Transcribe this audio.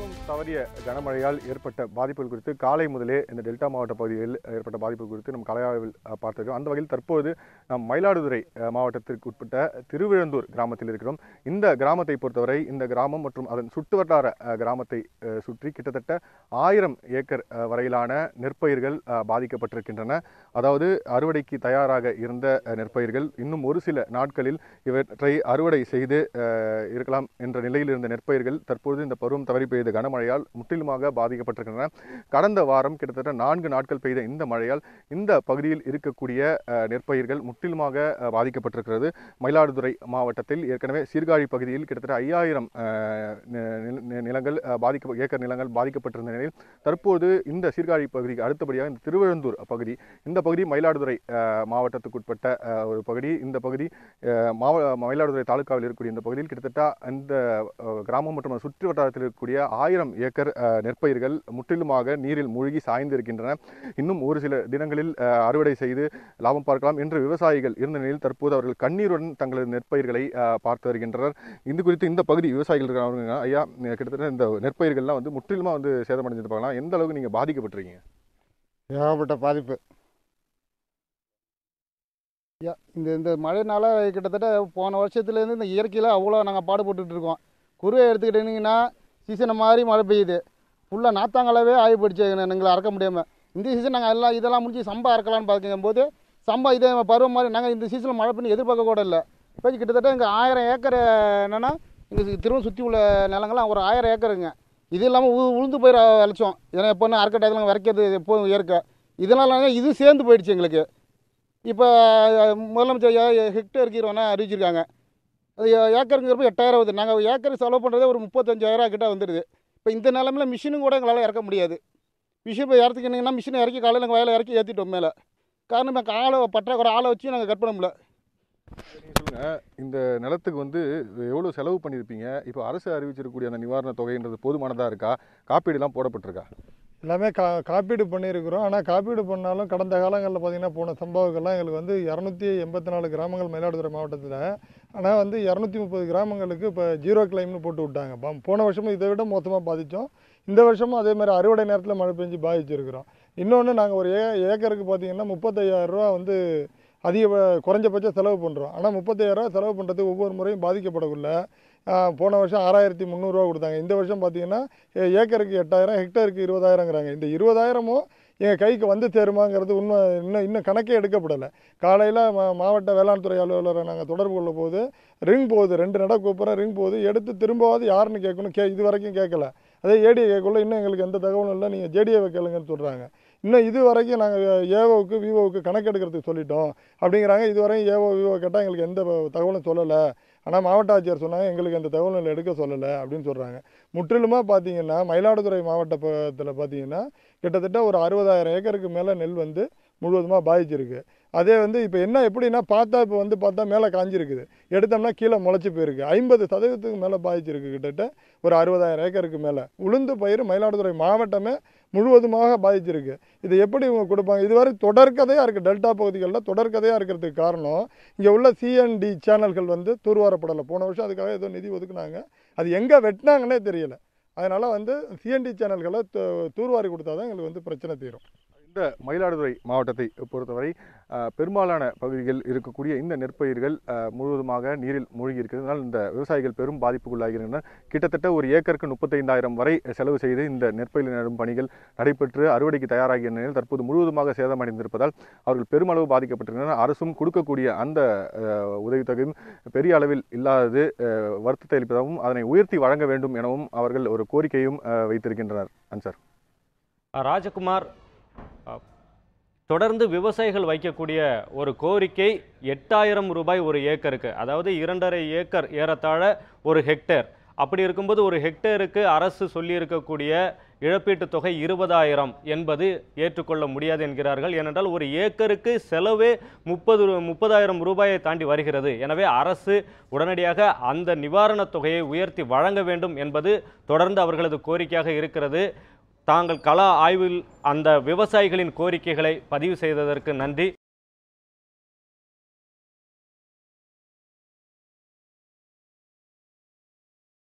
பருவம் தவறிய கனமழையால் ஏற்பட்ட பாதிப்புகள் குறித்து காலை முதலே இந்த டெல்டா மாவட்ட பகுதியில் ஏற்பட்ட பாதிப்பு குறித்து நம் கலையாவில் பார்த்திருக்கிறோம் அந்த வகையில் தற்போது நம் மயிலாடுதுறை மாவட்டத்திற்கு உட்பட்ட திருவிழந்தூர் கிராமத்தில் இருக்கிறோம் இந்த கிராமத்தை பொறுத்தவரை இந்த கிராமம் மற்றும் அதன் சுற்றுவட்டார கிராமத்தை சுற்றி கிட்டத்தட்ட ஆயிரம் ஏக்கர் வரையிலான நெற்பயிர்கள் பாதிக்கப்பட்டிருக்கின்றன அதாவது அறுவடைக்கு தயாராக இருந்த நெற்பயிர்கள் இன்னும் ஒரு சில நாட்களில் இவற்றை அறுவடை செய்து இருக்கலாம் என்ற நிலையில் இருந்த நெற்பயிர்கள் தற்போது இந்த பருவம் தவறி பெய்த கனமழையால் முற்றிலுமாக பாதிக்கப்பட்டிருக்கின்றன கடந்த வாரம் கிட்டத்தட்ட நான்கு நாட்கள் பெய்த இந்த மழையால் இந்த பகுதியில் இருக்கக்கூடிய நெற்பயிர்கள் முற்றிலுமாக பாதிக்கப்பட்டிருக்கிறது மயிலாடுதுறை மாவட்டத்தில் ஏற்கனவே சீர்காழி பகுதியில் கிட்டத்தட்ட ஐயாயிரம் நிலங்கள் பாதிக்க ஏக்கர் நிலங்கள் பாதிக்கப்பட்டிருந்த நிலையில் தற்போது இந்த சீர்காழி பகுதிக்கு அடுத்தபடியாக இந்த திருவழந்தூர் பகுதி இந்த பகுதி மயிலாடுதுறை மாவட்டத்துக்குட்பட்ட ஒரு பகுதி இந்த பகுதி மாவ மயிலாடுதுறை தாலுக்காவில் இருக்கக்கூடிய இந்த பகுதியில் கிட்டத்தட்ட இந்த கிராமம் மற்றும் சுற்று வட்டாரத்தில் இருக்கக்கூடிய ஆயிரம் ஏக்கர் நெற்பயிர்கள் முற்றிலுமாக நீரில் மூழ்கி சாய்ந்து இருக்கின்றன இன்னும் ஒரு சில தினங்களில் அறுவடை செய்து லாபம் பார்க்கலாம் என்று விவசாயிகள் இருந்த நிலையில் தற்போது அவர்கள் கண்ணீருடன் தங்களது நெற்பயிர்களை பார்த்து வருகின்றனர் இது குறித்து இந்த பகுதி விவசாயிகள் இருக்கிறவங்க ஐயா கிட்டத்தட்ட இந்த நெற்பயிர்கள்லாம் வந்து முற்றிலுமாக வந்து பார்க்கலாம் எந்த அளவுக்கு நீங்கள் பாதிக்கப்பட்டிருக்கீங்க ஏகப்பட்ட பாதிப்பு இந்த இந்த மழைனால கிட்டத்தட்ட போன வருஷத்துலேருந்து இந்த இயற்கையில் அவ்வளோ நாங்கள் பாடுபட்டுருக்கோம் குருவை எடுத்துக்கிட்டிங்கன்னா சீசனை மாதிரி மழை பெய்யுது ஃபுல்லாக நாத்தாங்களாவே ஆகி போயிடுச்சு எங்களை அறக்க முடியாமல் இந்த சீசன் நாங்கள் எல்லாம் இதெல்லாம் முடிஞ்சு சம்பா அறக்கலான்னு பார்க்கும்போது போது சம்பா இதே பருவம் மாதிரி நாங்கள் இந்த சீசனில் மழை பண்ணி எதிர்பார்க்க கூட இல்லை இப்போ கிட்டத்தட்ட எங்கள் ஆயிரம் ஏக்கர் என்னென்னா எங்கள் திரும்ப சுற்றி உள்ள நிலங்கள்லாம் ஒரு ஆயிரம் ஏக்கருங்க இது இல்லாமல் உ உளுந்து போயிட அழைச்சோம் ஏன்னா எப்போன்னு அறக்க டயத்தில் விரைக்கிறது எப்போதும் இயற்கை இதனால இது சேர்ந்து போயிடுச்சு எங்களுக்கு இப்போ முதலமைச்சர் ஹெக்டேருக்கு இருவனா அறிவிச்சிருக்காங்க அது ஏக்கருங்கிறப்ப எட்டாயிரம் வருது நாங்கள் ஏக்கர் செலவு பண்ணுறதே ஒரு முப்பத்தஞ்சாயிரம் கிட்ட வந்துடுது இப்போ இந்த நிலமையில் மிஷினும் கூட எங்களால் இறக்க முடியாது மிஷின் இப்போ இறத்துக்கிட்டிங்கன்னா மிஷினை இறக்கி காலையில் நாங்கள் வயலை இறக்கி ஏற்றிட்டோம் மேலே காரணம் ஆளை பற்றாக்குறை ஆளை வச்சு நாங்கள் கட் பண்ண முடியல இந்த நிலத்துக்கு வந்து எவ்வளோ செலவு பண்ணியிருப்பீங்க இப்போ அரசு அறிவிச்சிருக்கக்கூடிய அந்த நிவாரண தொகைன்றது போதுமானதாக இருக்கா காப்பீடுலாம் போடப்பட்டிருக்கா எல்லாமே கா காப்பீடு பண்ணியிருக்கிறோம் ஆனால் காப்பீடு பண்ணாலும் கடந்த காலங்களில் பார்த்திங்கன்னா போன சம்பவங்கள்லாம் எங்களுக்கு வந்து இரநூத்தி எண்பத்தி நாலு கிராமங்கள் மயிலாடுதுறை மாவட்டத்தில் ஆனால் வந்து இரநூத்தி முப்பது கிராமங்களுக்கு இப்போ ஜீரோ கிளைம்னு போட்டு விட்டாங்க போன வருஷமும் இதை விட மொத்தமாக பாதித்தோம் இந்த வருஷமும் அதே மாதிரி அறுவடை நேரத்தில் மழை பெஞ்சு பாதிச்சிருக்கிறோம் இன்னொன்று நாங்கள் ஒரு ஏ ஏக்கருக்கு பார்த்திங்கன்னா முப்பத்தையாயிரரூவா வந்து அதிக குறைஞ்சபட்சம் செலவு பண்ணுறோம் ஆனால் முப்பத்தையாயிரரூவா செலவு பண்ணுறதுக்கு ஒவ்வொரு முறையும் பாதிக்கப்படக்குள்ள போன வருஷம் ஆறாயிரத்தி முந்நூறுரூவா கொடுத்தாங்க இந்த வருஷம் பார்த்தீங்கன்னா ஏக்கருக்கு எட்டாயிரம் ஹெக்டருக்கு இருபதாயிரங்கிறாங்க இந்த இருபதாயிரமும் எங்கள் கைக்கு வந்து தேருமாங்கிறது உண்மை இன்னும் இன்னும் கணக்கே எடுக்கப்படலை காலையில் மா மாவட்ட வேளாண் துறை அலுவலரை நாங்கள் தொடர்பு கொள்ள போது ரிங் போகுது ரெண்டு நட கூப்பிட்ற ரிங் போகுது எடுத்து திரும்பவாது யாருன்னு கேட்கணும் கே இது வரைக்கும் கேட்கல அதே ஏடிஏ கேட்கல இன்னும் எங்களுக்கு எந்த தகவலும் இல்லை நீங்கள் ஜேடிஏவை கேளுங்கன்னு சொல்கிறாங்க இன்னும் இது வரைக்கும் நாங்கள் ஏஓவுக்கு விவோவுக்கு கணக்கு எடுக்கிறதுக்கு சொல்லிட்டோம் அப்படிங்கிறாங்க இது வரைக்கும் ஏஓ விவோ கேட்டால் எங்களுக்கு எந்த தகவலும் சொல்லலை ஆனால் மாவட்ட ஆட்சியர் சொன்னாங்க எங்களுக்கு அந்த தகவல்கள் எடுக்க சொல்லலை அப்படின்னு சொல்கிறாங்க முற்றிலுமாக பார்த்தீங்கன்னா மயிலாடுதுறை மாவட்டத்தில் பார்த்தீங்கன்னா கிட்டத்தட்ட ஒரு அறுபதாயிரம் ஏக்கருக்கு மேலே நெல் வந்து முழுவதுமாக பாதிச்சிருக்கு அதே வந்து இப்போ என்ன எப்படின்னா பார்த்தா இப்போ வந்து பார்த்தா மேலே காஞ்சிருக்குது எடுத்தோம்னா கீழே முளைச்சி போயிருக்கு ஐம்பது சதவீதத்துக்கு மேலே பாதிச்சிருக்கு கிட்டத்தட்ட ஒரு அறுபதாயிரம் ஏக்கருக்கு மேலே உளுந்து பயிர் மயிலாடுதுறை மாவட்டமே முழுவதுமாக பாதிச்சிருக்கு இது எப்படி இவங்க கொடுப்பாங்க இதுவரை தொடர்கதையாக இருக்குது டெல்டா பகுதிகளில் தொடர்கதையாக இருக்கிறதுக்கு காரணம் இங்கே உள்ள சிஎன்டி சேனல்கள் வந்து தூர்வாரப்படலை போன வருஷம் அதுக்காக ஏதோ நிதி ஒதுக்குனாங்க அது எங்கே வெட்டினாங்கன்னே தெரியலை அதனால் வந்து சிஎன்டி சேனல்களை தூர்வாரி கொடுத்தா தான் எங்களுக்கு வந்து பிரச்சனை தீரும் இந்த மயிலாடுதுறை மாவட்டத்தை பொறுத்தவரை பெரும்பாலான பகுதிகள் இருக்கக்கூடிய இந்த நெற்பயிர்கள் முழுவதுமாக நீரில் மூழ்கி இருக்கிறதுனால் இந்த விவசாயிகள் பெரும் பாதிப்புக்குள்ளாகின்றனர் கிட்டத்தட்ட ஒரு ஏக்கருக்கு முப்பத்தைந்தாயிரம் வரை செலவு செய்து இந்த நெற்பயில் நடும் பணிகள் நடைபெற்று அறுவடைக்கு தயாராகிய நிலையில் தற்போது முழுவதுமாக சேதமடைந்திருப்பதால் அவர்கள் பெருமளவு பாதிக்கப்பட்டிருந்தனர் அரசும் கொடுக்கக்கூடிய அந்த உதவித்தொகையும் பெரிய அளவில் இல்லாதது வருத்தத்தை அளிப்பதாகவும் அதனை உயர்த்தி வழங்க வேண்டும் எனவும் அவர்கள் ஒரு கோரிக்கையும் வைத்திருக்கின்றனர் அன்சார் ராஜகுமார் தொடர்ந்து விவசாயிகள் வைக்கக்கூடிய ஒரு கோரிக்கை எட்டாயிரம் ரூபாய் ஒரு ஏக்கருக்கு அதாவது இரண்டரை ஏக்கர் ஏறத்தாழ ஒரு ஹெக்டேர் அப்படி இருக்கும்போது ஒரு ஹெக்டேருக்கு அரசு சொல்லியிருக்கக்கூடிய இழப்பீட்டு தொகை இருபதாயிரம் என்பது ஏற்றுக்கொள்ள முடியாது என்கிறார்கள் ஏனென்றால் ஒரு ஏக்கருக்கு செலவே முப்பது முப்பதாயிரம் ரூபாயை தாண்டி வருகிறது எனவே அரசு உடனடியாக அந்த நிவாரணத் தொகையை உயர்த்தி வழங்க வேண்டும் என்பது தொடர்ந்து அவர்களது கோரிக்கையாக இருக்கிறது தாங்கள் கலா ஆய்வில் அந்த விவசாயிகளின் கோரிக்கைகளை பதிவு செய்ததற்கு நன்றி